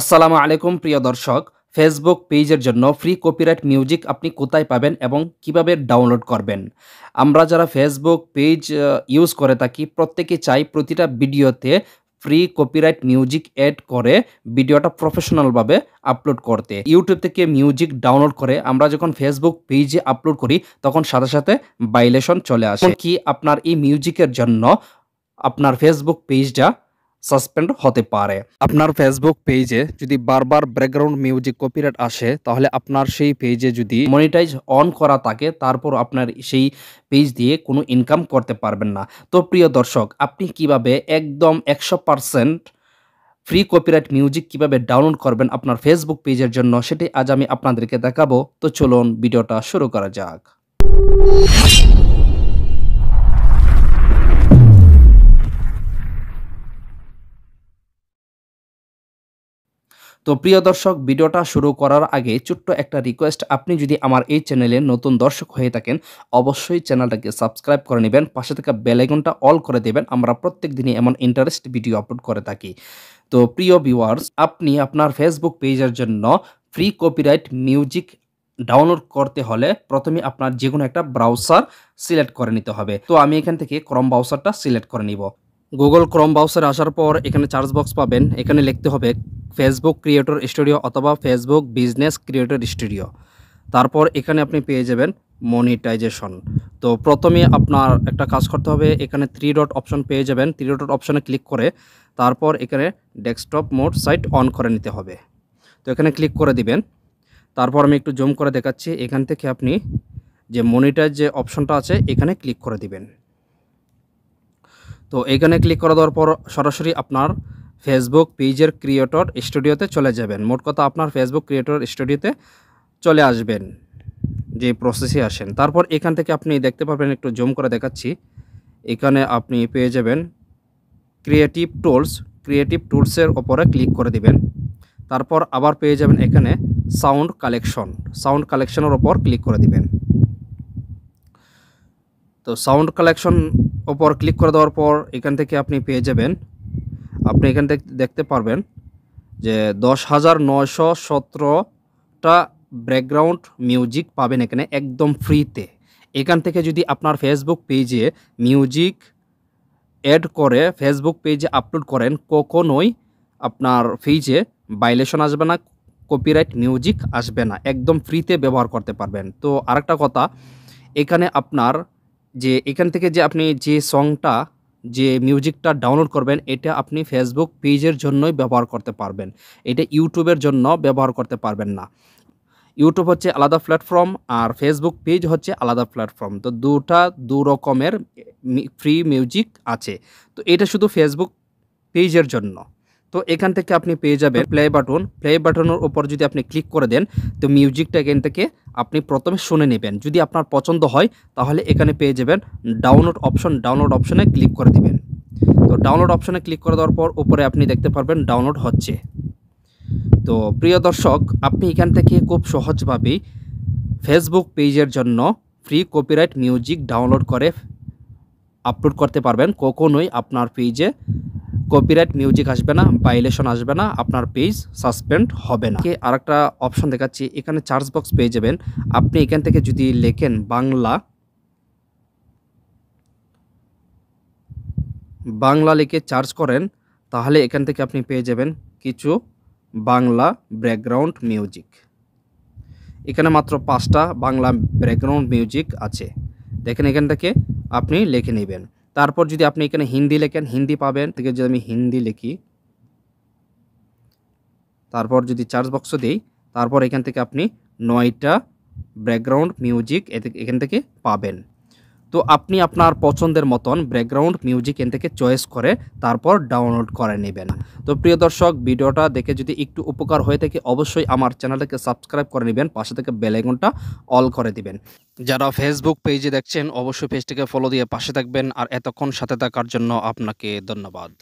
আসসালামু আলাইকুম প্রিয় দর্শক ফেসবুক পেজের জন্য ফ্রি কপিরাইট মিউজিক আপনি কোথায় পাবেন এবং কিভাবে ডাউনলোড করবেন আমরা যারা ফেসবুক পেজ ইউজ করে থাকি প্রত্যেকে চাই প্রতিটা ভিডিওতে ফ্রি কপিরাইট মিউজিক অ্যাড করে ভিডিওটা প্রফেশনালভাবে আপলোড করতে ইউটিউব থেকে মিউজিক ডাউনলোড করে আমরা যখন ফেসবুক পেজে আপলোড করি তখন সাথে সাথে বাইলেশন চলে আসে কি আপনার এই মিউজিকের জন্য আপনার ফেসবুক পেজটা সাসপেন্ড হতে পারে আপনার ফেসবুক পেজে যদি বারবার ব্যাকগ্রাউন্ড মিউজিক কপিরাইট আসে তাহলে আপনার সেই পেজে যদি মনিটাইজ অন করা থাকে তারপর আপনার সেই পেজ দিয়ে কোনো ইনকাম করতে পারবেন না তো প্রিয় দর্শক আপনি কিভাবে একদম একশো ফ্রি কপিরাইট মিউজিক কিভাবে ডাউনলোড করবেন আপনার ফেসবুক পেজের জন্য সেটি আজ আমি আপনাদেরকে দেখাবো তো চলুন ভিডিওটা শুরু করা যাক তো প্রিয় দর্শক ভিডিওটা শুরু করার আগে ছোট্ট একটা রিকোয়েস্ট আপনি যদি আমার এই চ্যানেলে নতুন দর্শক হয়ে থাকেন অবশ্যই চ্যানেলটাকে সাবস্ক্রাইব করে নেবেন পাশে থাকা বেলাইকনটা অল করে দেবেন আমরা প্রত্যেক দিনই এমন ইন্টারেস্ট ভিডিও আপলোড করে থাকি তো প্রিয় ভিউয়ার্স আপনি আপনার ফেসবুক পেজের জন্য ফ্রি কপিরাইট মিউজিক ডাউনলোড করতে হলে প্রথমে আপনার যে কোনো একটা ব্রাউসার সিলেক্ট করে নিতে হবে তো আমি এখান থেকে ক্রম ব্রাউসারটা সিলেক্ট করে নিব গুগল ক্রম ব্রাউসার আসার পর এখানে চার্জ বক্স পাবেন এখানে লিখতে হবে ফেসবুক ক্রিয়েটর স্টুডিও অথবা ফেসবুক বিজনেস ক্রিয়েটর স্টুডিও তারপর এখানে আপনি পেয়ে যাবেন মনিটাইজেশন তো প্রথমে আপনার একটা কাজ করতে হবে এখানে থ্রি ডট অপশন পেয়ে যাবেন থ্রি ডট অপশনে ক্লিক করে তারপর এখানে ডেস্কটপ মোড সাইট অন করে নিতে হবে তো এখানে ক্লিক করে দিবেন তারপর আমি একটু জুম করে দেখাচ্ছি এখান থেকে আপনি যে মনিটার যে অপশনটা আছে এখানে ক্লিক করে দিবেন তো এখানে ক্লিক করে দেওয়ার পর সরাসরি আপনার ফেসবুক পেজের ক্রিয়েটর স্টুডিওতে চলে যাবেন মোট কথা আপনার ফেসবুক ক্রিয়েটর স্টুডিওতে চলে আসবেন যে প্রসেসে আসেন তারপর এখান থেকে আপনি দেখতে পাবেন একটু জুম করে দেখাচ্ছি এখানে আপনি পেয়ে যাবেন ক্রিয়েটিভ টুলস ক্রিয়েটিভ টুলসের ওপরে ক্লিক করে দিবেন তারপর আবার পেয়ে যাবেন এখানে সাউন্ড কালেকশন সাউন্ড কালেকশনের ওপর ক্লিক করে দিবেন তো সাউন্ড কালেকশন ওপর ক্লিক করে দেওয়ার পর এখান থেকে আপনি পেয়ে যাবেন আপনি এখান থেকে দেখতে পারবেন যে দশ হাজার নয়শো সতেরোটা ব্যাকগ্রাউন্ড মিউজিক পাবেন এখানে একদম ফ্রিতে এখান থেকে যদি আপনার ফেসবুক পেজে মিউজিক অ্যাড করে ফেসবুক পেজে আপলোড করেন কখনোই আপনার ফিজে বাইলেশন আসবে না কপিরাইট মিউজিক আসবে না একদম ফ্রিতে ব্যবহার করতে পারবেন তো আরেকটা কথা এখানে আপনার যে এখান থেকে যে আপনি যে সংটা যে মিউজিকটা ডাউনলোড করবেন এটা আপনি ফেসবুক পেজের জন্যই ব্যবহার করতে পারবেন এটা ইউটিউবের জন্য ব্যবহার করতে পারবেন না ইউটিউব হচ্ছে আলাদা প্ল্যাটফর্ম আর ফেসবুক পেজ হচ্ছে আলাদা প্ল্যাটফর্ম তো দুটা দু রকমের ফ্রি মিউজিক আছে তো এটা শুধু ফেসবুক পেজের জন্য তো এখান থেকে আপনি পেয়ে যাবেন প্লে বাটন প্লে বাটনের ওপর যদি আপনি ক্লিক করে দেন তো মিউজিকটা এখান থেকে আপনি প্রথমে শুনে নেবেন যদি আপনার পছন্দ হয় তাহলে এখানে পেয়ে যাবেন ডাউনলোড অপশন ডাউনলোড অপশনে ক্লিক করে দেবেন তো ডাউনলোড অপশনে ক্লিক করে দেওয়ার পর উপরে আপনি দেখতে পারবেন ডাউনলোড হচ্ছে তো প্রিয় দর্শক আপনি এখান থেকে খুব সহজভাবেই ফেসবুক পেজের জন্য ফ্রি কপিরাইট মিউজিক ডাউনলোড করে আপলোড করতে পারবেন কখনোই আপনার পেজে কপিরাইট মিউজিক আসবে না বাইলেশন আসবে না আপনার পেজ সাসপেন্ড হবে না আর একটা অপশন দেখাচ্ছি এখানে চার্জ বক্স পেয়ে যাবেন আপনি এখান থেকে যদি লেখেন বাংলা বাংলা লিখে চার্জ করেন তাহলে এখান থেকে আপনি পেয়ে যাবেন কিছু বাংলা ব্যাকগ্রাউন্ড মিউজিক এখানে মাত্র পাঁচটা বাংলা ব্যাকগ্রাউন্ড মিউজিক আছে দেখেন এখান থেকে আপনি লিখে নেবেন তারপর যদি আপনি এখানে হিন্দি লেখেন হিন্দি পাবেন থেকে যদি আমি হিন্দি লিখি তারপর যদি চার্জ বক্সও দিই তারপর এখান থেকে আপনি নয়টা ব্যাকগ্রাউন্ড মিউজিক এখান থেকে পাবেন তো আপনি আপনার পছন্দের মতন ব্যাকগ্রাউন্ড মিউজিক এন থেকে চয়েস করে তারপর ডাউনলোড করে নেবেন তো প্রিয় দর্শক ভিডিওটা দেখে যদি একটু উপকার হয়ে থাকে অবশ্যই আমার চ্যানেলটাকে সাবস্ক্রাইব করে নেবেন পাশে থেকে বেলাইকনটা অল করে দিবেন যারা ফেসবুক পেজে দেখছেন অবশ্যই পেজটিকে ফলো দিয়ে পাশে থাকবেন আর এতক্ষণ সাথে থাকার জন্য আপনাকে ধন্যবাদ